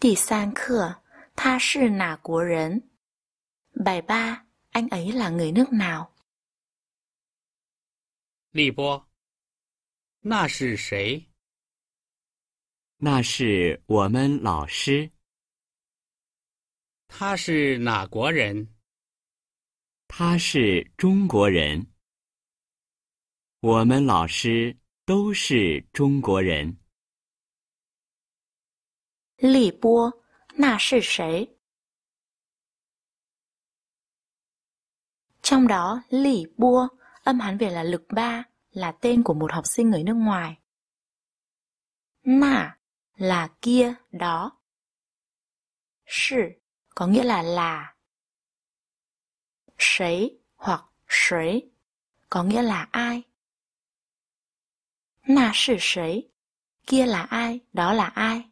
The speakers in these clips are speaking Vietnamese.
第三课，他是哪国人？bài ba anh ấy là người nước nào? 那是谁？那是我们老师。他是哪国人？他是中国人。我们老师都是中国人。利波那是谁? Trong đó, Lỷ Bua, âm Hán Việt là lực ba, là tên của một học sinh người nước ngoài. Na là kia, đó. Sì có nghĩa là là. Sấy hoặc sấy có nghĩa là ai. Na sì sấy, kia là ai, đó là ai.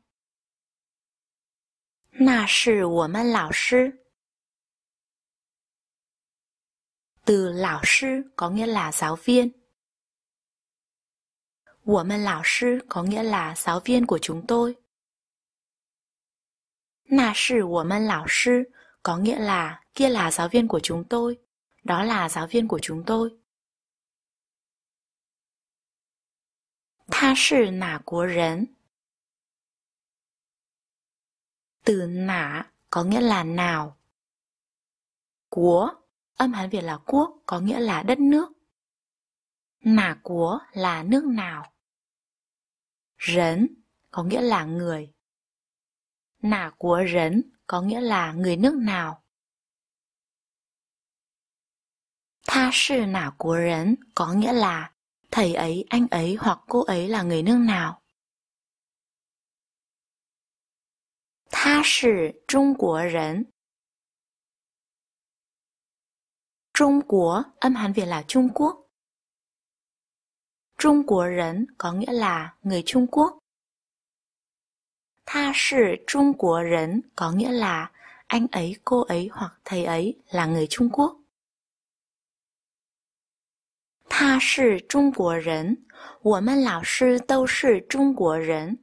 那是我们老师。Từ lão sư có nghĩa là giáo viên. Của có nghĩa là giáo viên của chúng tôi. Nà có nghĩa là kia là giáo viên của chúng tôi, đó là giáo viên của chúng tôi. Tha từ nả có nghĩa là nào. của âm Hán Việt là quốc có nghĩa là đất nước. Nả của là nước nào. Rấn có nghĩa là người. Nả của rấn có nghĩa là người nước nào. Tha sư nả của rấn có nghĩa là thầy ấy, anh ấy hoặc cô ấy là người nước nào. 他是中国人。Trung Quốc âm Hán Việt là Trung Quốc. Trung Quốc. Quốc 人 có nghĩa là người Trung Quốc. Tha sư Trung Quốc. Quốc 人 có nghĩa là anh ấy, cô ấy hoặc thầy ấy là người Trung Quốc. Tha sư Trung Quốc. Quốc 人我们老师都是中国人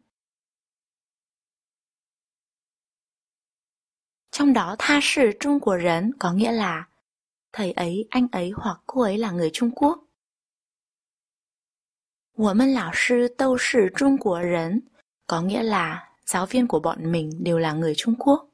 trong đó Tha Trung của rấn có nghĩa là thầy ấy, anh ấy hoặc cô ấy là người Trung Quốc. 我们老师都是中国人，có nghĩa là giáo viên của bọn mình đều là người Trung Quốc.